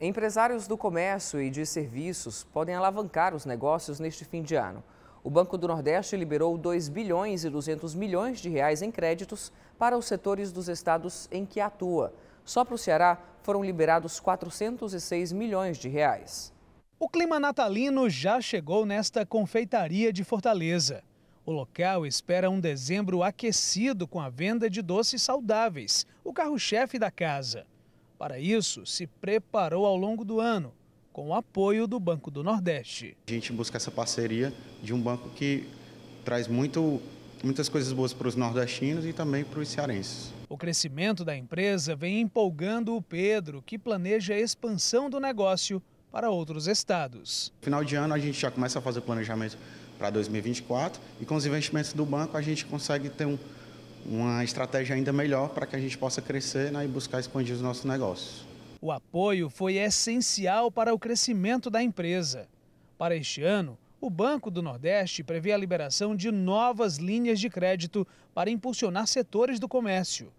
Empresários do comércio e de serviços podem alavancar os negócios neste fim de ano. O Banco do Nordeste liberou 2 bilhões e 200 milhões de reais em créditos para os setores dos estados em que atua. Só para o Ceará foram liberados 406 milhões de reais. O clima natalino já chegou nesta confeitaria de Fortaleza. O local espera um dezembro aquecido com a venda de doces saudáveis, o carro-chefe da casa. Para isso, se preparou ao longo do ano, com o apoio do Banco do Nordeste. A gente busca essa parceria de um banco que traz muito, muitas coisas boas para os nordestinos e também para os cearenses. O crescimento da empresa vem empolgando o Pedro, que planeja a expansão do negócio para outros estados. Final de ano a gente já começa a fazer planejamento para 2024 e com os investimentos do banco a gente consegue ter um uma estratégia ainda melhor para que a gente possa crescer né, e buscar expandir os nossos negócios. O apoio foi essencial para o crescimento da empresa. Para este ano, o Banco do Nordeste prevê a liberação de novas linhas de crédito para impulsionar setores do comércio.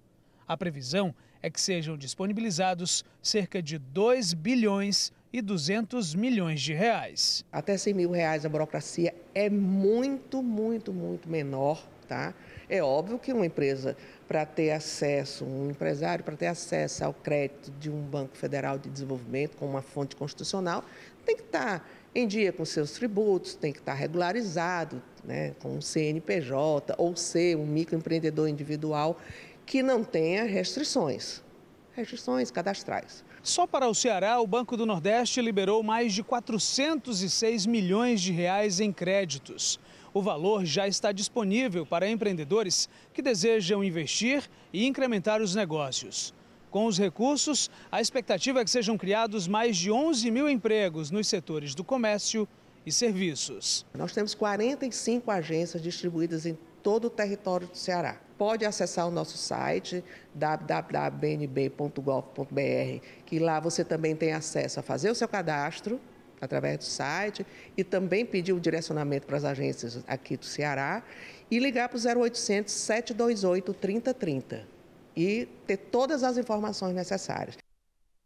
A previsão é que sejam disponibilizados cerca de 2 bilhões e 200 milhões de reais. Até 100 mil reais a burocracia é muito, muito, muito menor Tá? É óbvio que uma empresa, para ter acesso, um empresário, para ter acesso ao crédito de um Banco Federal de Desenvolvimento, com uma fonte constitucional, tem que estar tá em dia com seus tributos, tem que estar tá regularizado né, com um CNPJ ou ser um microempreendedor individual que não tenha restrições, restrições cadastrais. Só para o Ceará, o Banco do Nordeste liberou mais de 406 milhões de reais em créditos. O valor já está disponível para empreendedores que desejam investir e incrementar os negócios. Com os recursos, a expectativa é que sejam criados mais de 11 mil empregos nos setores do comércio e serviços. Nós temos 45 agências distribuídas em todo o território do Ceará. Pode acessar o nosso site www.bnb.gov.br, que lá você também tem acesso a fazer o seu cadastro através do site e também pedir o direcionamento para as agências aqui do Ceará e ligar para o 0800 728 3030 e ter todas as informações necessárias.